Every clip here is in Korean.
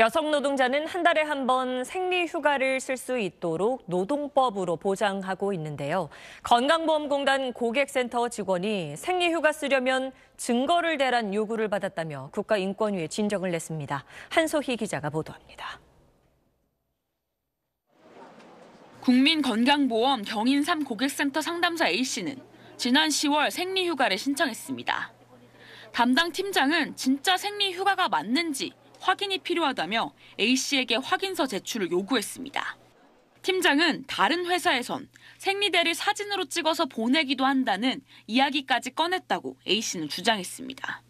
여성 노동자는 한 달에 한 번 생리휴가를 쓸 수 있도록 노동법으로 보장하고 있는데요. 건강보험공단 고객센터 직원이 생리휴가 쓰려면 증거를 대란 요구를 받았다며 국가인권위에 진정을 냈습니다. 한소희 기자가 보도합니다. 국민건강보험 경인삼 고객센터 상담사 A씨는 지난 10월 생리휴가를 신청했습니다. 담당 팀장은 진짜 생리휴가가 맞는지 확인이 필요하다며 A씨에게 확인서 제출을 요구했습니다. 팀장은 다른 회사에선 생리대를 사진으로 찍어서 보내기도 한다는 이야기까지 꺼냈다고 A씨는 주장했습니다.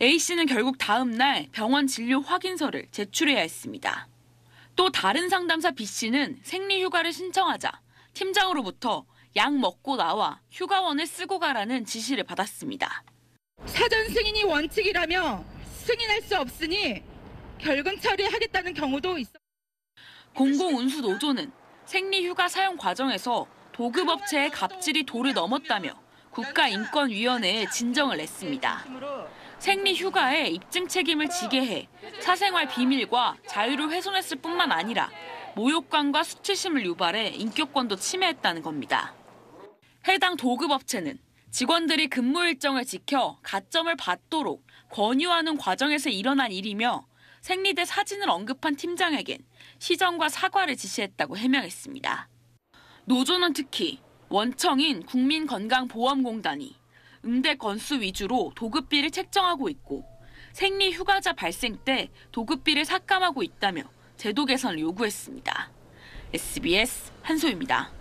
A씨는 결국 다음 날 병원 진료 확인서를 제출해야 했습니다. 또 다른 상담사 B씨는 생리 휴가를 신청하자 팀장으로부터 약 먹고 나와 휴가원을 쓰고 가라는 지시를 받았습니다. 사전 승인이 원칙이라며 승인할 수 없으니 결근 처리하겠다는 경우도 있어. 공공운수노조는 생리휴가 사용 과정에서 도급업체의 갑질이 도를 넘었다며 국가인권위원회에 진정을 냈습니다. 생리휴가에 입증 책임을 지게 해 사생활 비밀과 자유를 훼손했을 뿐만 아니라 모욕감과 수치심을 유발해 인격권도 침해했다는 겁니다. 해당 도급업체는 직원들이 근무 일정을 지켜 가점을 받도록 권유하는 과정에서 일어난 일이며 생리대 사진을 언급한 팀장에겐 시정과 사과를 지시했다고 해명했습니다. 노조는 특히 원청인 국민건강보험공단이 응대 건수 위주로 도급비를 책정하고 있고 생리 휴가자 발생 때 도급비를 삭감하고 있다며 제도 개선을 요구했습니다. SBS 한소입니다.